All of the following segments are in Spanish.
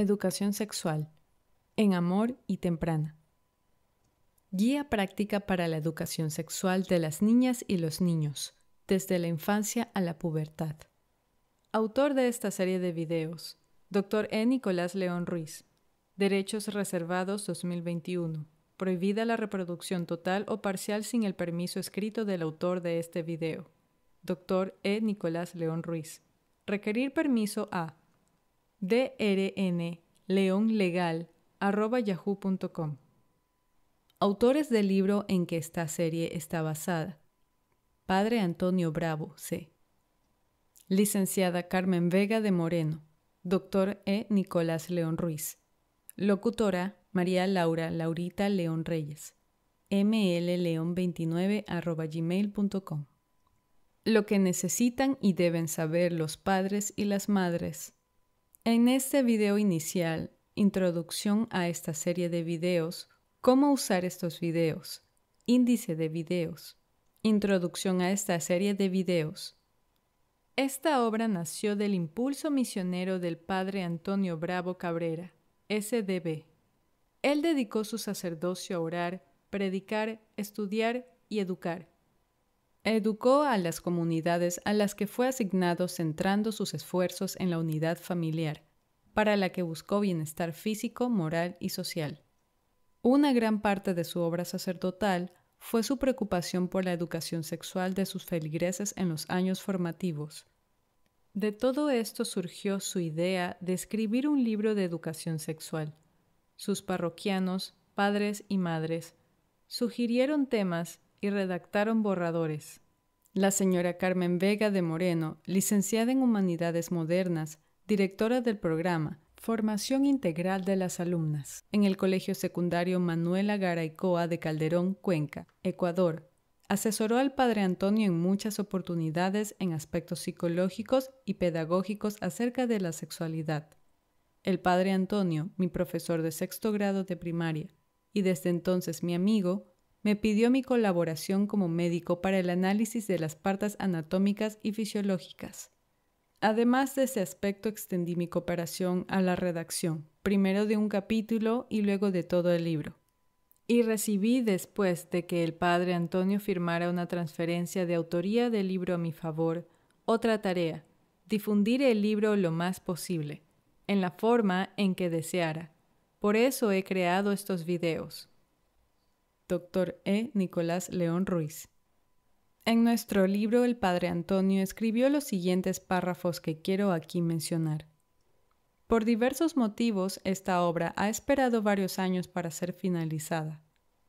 Educación sexual. En amor y temprana. Guía práctica para la educación sexual de las niñas y los niños, desde la infancia a la pubertad. Autor de esta serie de videos, Dr. E. Nicolás León Ruiz. Derechos Reservados 2021. Prohibida la reproducción total o parcial sin el permiso escrito del autor de este video. Dr. E. Nicolás León Ruiz. Requerir permiso a drnleonlegal.yahoo.com. Autores del libro en que esta serie está basada. Padre Antonio Bravo, C. Licenciada Carmen Vega de Moreno. Doctor E. Nicolás León Ruiz. Locutora María Laura Laurita León Reyes. mlleon29.gmail.com Lo que necesitan y deben saber los padres y las madres en este video inicial, introducción a esta serie de videos, cómo usar estos videos, índice de videos, introducción a esta serie de videos. Esta obra nació del impulso misionero del padre Antonio Bravo Cabrera, SDB. Él dedicó su sacerdocio a orar, predicar, estudiar y educar. Educó a las comunidades a las que fue asignado centrando sus esfuerzos en la unidad familiar, para la que buscó bienestar físico, moral y social. Una gran parte de su obra sacerdotal fue su preocupación por la educación sexual de sus feligreses en los años formativos. De todo esto surgió su idea de escribir un libro de educación sexual. Sus parroquianos, padres y madres sugirieron temas y redactaron borradores. La señora Carmen Vega de Moreno, licenciada en Humanidades Modernas, directora del programa Formación Integral de las Alumnas en el Colegio Secundario Manuela Garaycoa de Calderón, Cuenca, Ecuador. Asesoró al padre Antonio en muchas oportunidades en aspectos psicológicos y pedagógicos acerca de la sexualidad. El padre Antonio, mi profesor de sexto grado de primaria y desde entonces mi amigo, me pidió mi colaboración como médico para el análisis de las partes anatómicas y fisiológicas. Además de ese aspecto, extendí mi cooperación a la redacción, primero de un capítulo y luego de todo el libro. Y recibí, después de que el padre Antonio firmara una transferencia de autoría del libro a mi favor, otra tarea, difundir el libro lo más posible, en la forma en que deseara. Por eso he creado estos videos. Doctor E. Nicolás León Ruiz. En nuestro libro el padre Antonio escribió los siguientes párrafos que quiero aquí mencionar. Por diversos motivos, esta obra ha esperado varios años para ser finalizada.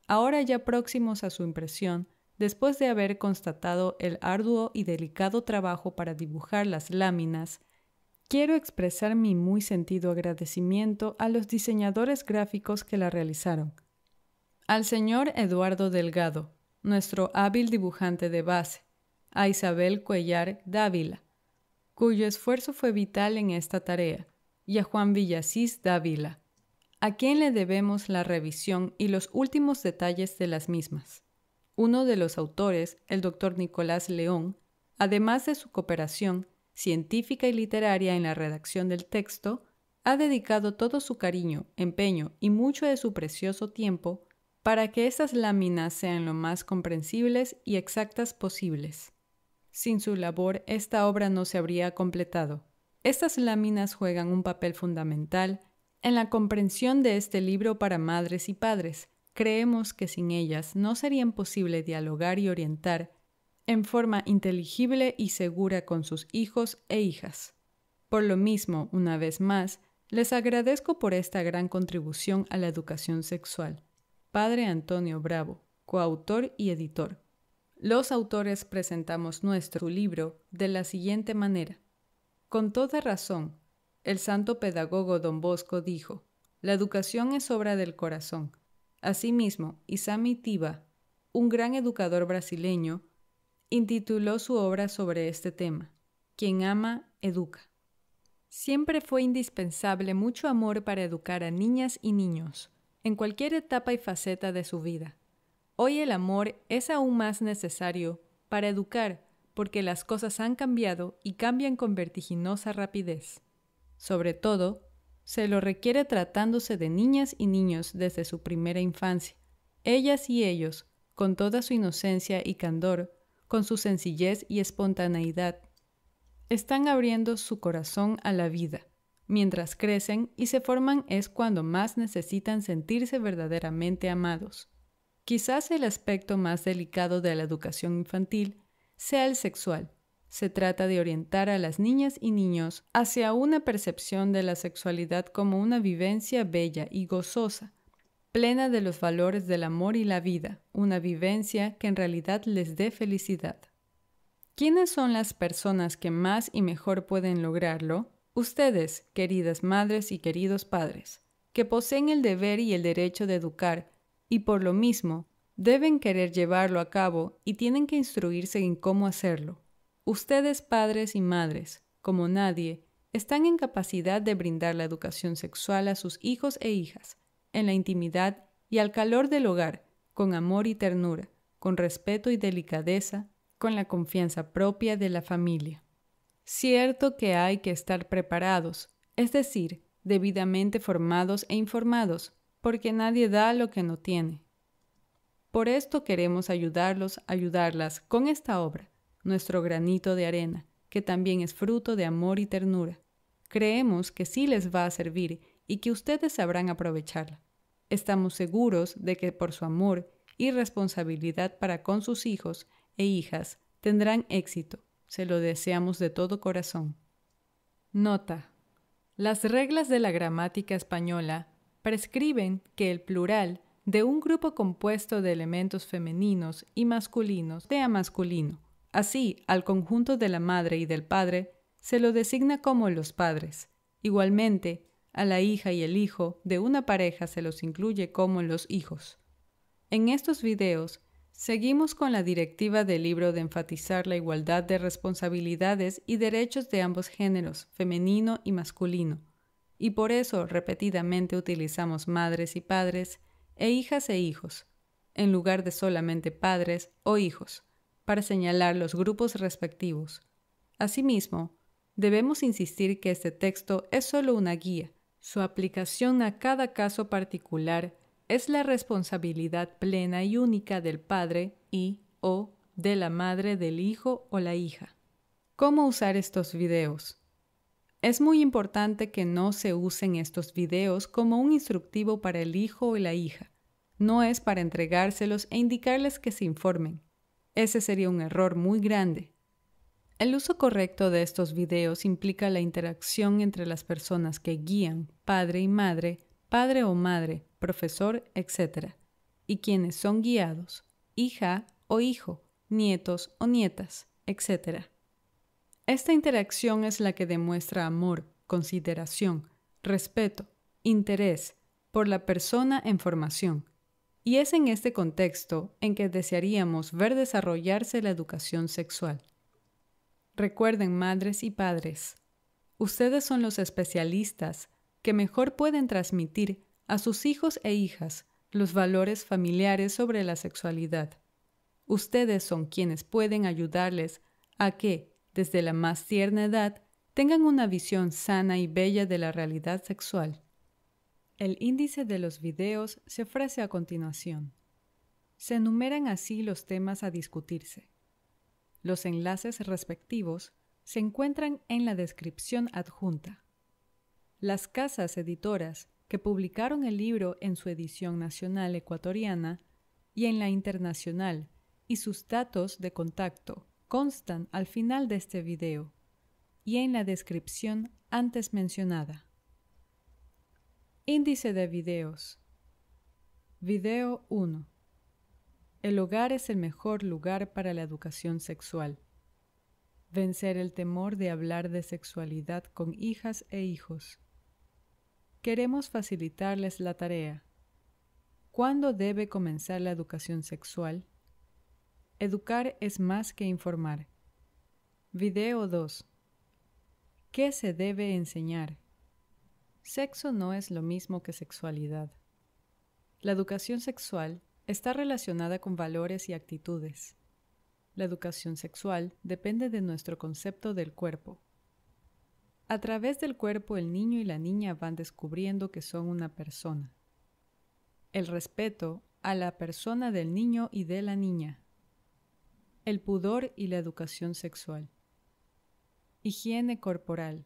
Ahora ya próximos a su impresión, después de haber constatado el arduo y delicado trabajo para dibujar las láminas, quiero expresar mi muy sentido agradecimiento a los diseñadores gráficos que la realizaron. Al señor Eduardo Delgado, nuestro hábil dibujante de base, a Isabel Cuellar Dávila, cuyo esfuerzo fue vital en esta tarea, y a Juan Villasís Dávila, a quien le debemos la revisión y los últimos detalles de las mismas. Uno de los autores, el doctor Nicolás León, además de su cooperación científica y literaria en la redacción del texto, ha dedicado todo su cariño, empeño y mucho de su precioso tiempo para que estas láminas sean lo más comprensibles y exactas posibles. Sin su labor, esta obra no se habría completado. Estas láminas juegan un papel fundamental en la comprensión de este libro para madres y padres. Creemos que sin ellas no sería imposible dialogar y orientar en forma inteligible y segura con sus hijos e hijas. Por lo mismo, una vez más, les agradezco por esta gran contribución a la educación sexual. Padre Antonio Bravo, coautor y editor. Los autores presentamos nuestro libro de la siguiente manera. Con toda razón, el santo pedagogo don Bosco dijo, la educación es obra del corazón. Asimismo, Isami Tiba, un gran educador brasileño, intituló su obra sobre este tema, Quien ama, educa. Siempre fue indispensable mucho amor para educar a niñas y niños, en cualquier etapa y faceta de su vida. Hoy el amor es aún más necesario para educar porque las cosas han cambiado y cambian con vertiginosa rapidez. Sobre todo, se lo requiere tratándose de niñas y niños desde su primera infancia. Ellas y ellos, con toda su inocencia y candor, con su sencillez y espontaneidad, están abriendo su corazón a la vida, mientras crecen y se forman es cuando más necesitan sentirse verdaderamente amados. Quizás el aspecto más delicado de la educación infantil sea el sexual. Se trata de orientar a las niñas y niños hacia una percepción de la sexualidad como una vivencia bella y gozosa, plena de los valores del amor y la vida, una vivencia que en realidad les dé felicidad. ¿Quiénes son las personas que más y mejor pueden lograrlo? Ustedes, queridas madres y queridos padres, que poseen el deber y el derecho de educar, y por lo mismo, deben querer llevarlo a cabo y tienen que instruirse en cómo hacerlo. Ustedes, padres y madres, como nadie, están en capacidad de brindar la educación sexual a sus hijos e hijas, en la intimidad y al calor del hogar, con amor y ternura, con respeto y delicadeza, con la confianza propia de la familia. Cierto que hay que estar preparados, es decir, debidamente formados e informados, porque nadie da lo que no tiene. Por esto queremos ayudarlos, ayudarlas con esta obra, nuestro granito de arena, que también es fruto de amor y ternura. Creemos que sí les va a servir y que ustedes sabrán aprovecharla. Estamos seguros de que por su amor y responsabilidad para con sus hijos e hijas tendrán éxito se lo deseamos de todo corazón. Nota. Las reglas de la gramática española prescriben que el plural de un grupo compuesto de elementos femeninos y masculinos sea masculino. Así, al conjunto de la madre y del padre se lo designa como los padres. Igualmente, a la hija y el hijo de una pareja se los incluye como los hijos. En estos videos Seguimos con la directiva del libro de enfatizar la igualdad de responsabilidades y derechos de ambos géneros, femenino y masculino, y por eso repetidamente utilizamos madres y padres e hijas e hijos, en lugar de solamente padres o hijos, para señalar los grupos respectivos. Asimismo, debemos insistir que este texto es solo una guía, su aplicación a cada caso particular es la responsabilidad plena y única del padre y o de la madre del hijo o la hija. ¿Cómo usar estos videos? Es muy importante que no se usen estos videos como un instructivo para el hijo o la hija. No es para entregárselos e indicarles que se informen. Ese sería un error muy grande. El uso correcto de estos videos implica la interacción entre las personas que guían, padre y madre, padre o madre, profesor, etc., y quienes son guiados, hija o hijo, nietos o nietas, etc. Esta interacción es la que demuestra amor, consideración, respeto, interés por la persona en formación. Y es en este contexto en que desearíamos ver desarrollarse la educación sexual. Recuerden, madres y padres, ustedes son los especialistas que mejor pueden transmitir a sus hijos e hijas los valores familiares sobre la sexualidad. Ustedes son quienes pueden ayudarles a que, desde la más tierna edad, tengan una visión sana y bella de la realidad sexual. El índice de los videos se ofrece a continuación. Se enumeran así los temas a discutirse. Los enlaces respectivos se encuentran en la descripción adjunta. Las casas editoras que publicaron el libro en su edición nacional ecuatoriana y en la internacional, y sus datos de contacto constan al final de este video y en la descripción antes mencionada. Índice de videos. Video 1. El hogar es el mejor lugar para la educación sexual. Vencer el temor de hablar de sexualidad con hijas e hijos. Queremos facilitarles la tarea. ¿Cuándo debe comenzar la educación sexual? Educar es más que informar. Video 2. ¿Qué se debe enseñar? Sexo no es lo mismo que sexualidad. La educación sexual está relacionada con valores y actitudes. La educación sexual depende de nuestro concepto del cuerpo. A través del cuerpo el niño y la niña van descubriendo que son una persona. El respeto a la persona del niño y de la niña. El pudor y la educación sexual. Higiene corporal.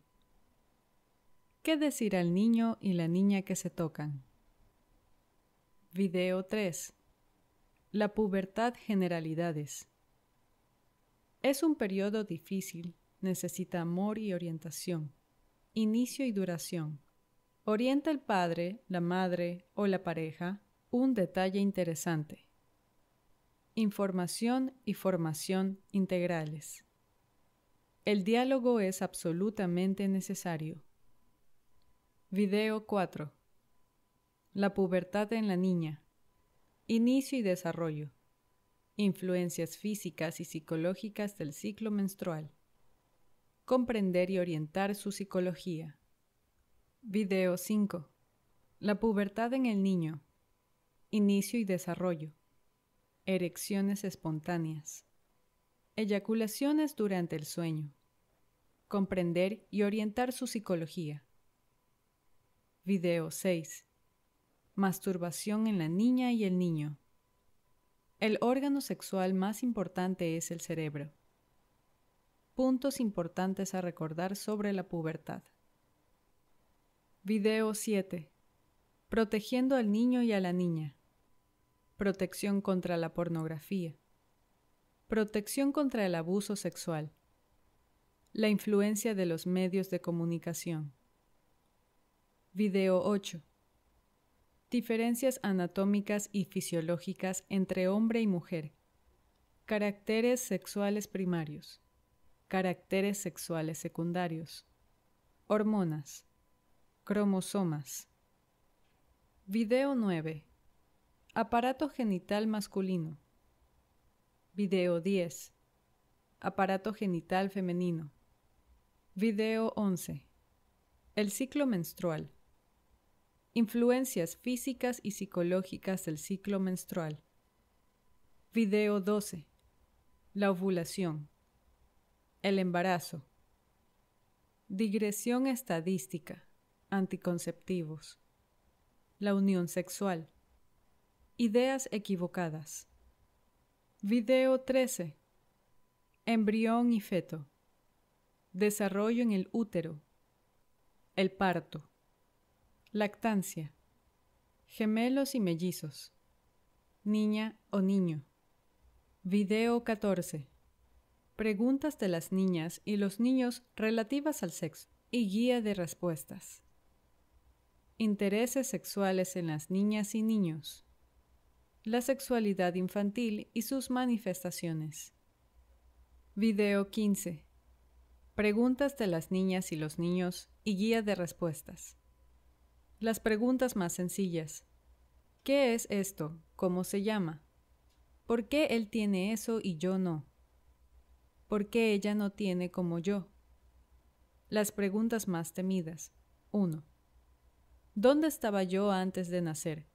¿Qué decir al niño y la niña que se tocan? Video 3. La pubertad generalidades. Es un periodo difícil necesita amor y orientación, inicio y duración. Orienta el padre, la madre o la pareja un detalle interesante. Información y formación integrales. El diálogo es absolutamente necesario. Video 4. La pubertad en la niña. Inicio y desarrollo. Influencias físicas y psicológicas del ciclo menstrual comprender y orientar su psicología. Video 5. La pubertad en el niño. Inicio y desarrollo. Erecciones espontáneas. Eyaculaciones durante el sueño. Comprender y orientar su psicología. Video 6. Masturbación en la niña y el niño. El órgano sexual más importante es el cerebro. Puntos importantes a recordar sobre la pubertad. Video 7. Protegiendo al niño y a la niña. Protección contra la pornografía. Protección contra el abuso sexual. La influencia de los medios de comunicación. Video 8. Diferencias anatómicas y fisiológicas entre hombre y mujer. Caracteres sexuales primarios caracteres sexuales secundarios, hormonas, cromosomas. Video 9. Aparato genital masculino. Video 10. Aparato genital femenino. Video 11. El ciclo menstrual. Influencias físicas y psicológicas del ciclo menstrual. Video 12. La ovulación. El embarazo. Digresión estadística. Anticonceptivos. La unión sexual. Ideas equivocadas. Video 13. Embrión y feto. Desarrollo en el útero. El parto. Lactancia. Gemelos y mellizos. Niña o niño. Video 14. Preguntas de las niñas y los niños relativas al sexo y guía de respuestas. Intereses sexuales en las niñas y niños. La sexualidad infantil y sus manifestaciones. Video 15. Preguntas de las niñas y los niños y guía de respuestas. Las preguntas más sencillas. ¿Qué es esto? ¿Cómo se llama? ¿Por qué él tiene eso y yo no? porque ella no tiene como yo. Las preguntas más temidas. 1. ¿Dónde estaba yo antes de nacer?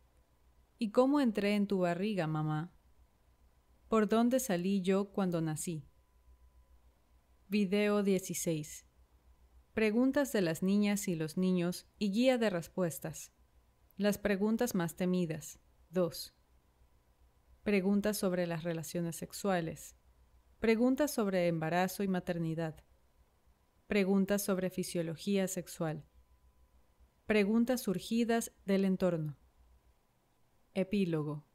¿Y cómo entré en tu barriga, mamá? ¿Por dónde salí yo cuando nací? Video 16. Preguntas de las niñas y los niños y guía de respuestas. Las preguntas más temidas. 2. Preguntas sobre las relaciones sexuales. Preguntas sobre embarazo y maternidad. Preguntas sobre fisiología sexual. Preguntas surgidas del entorno. Epílogo.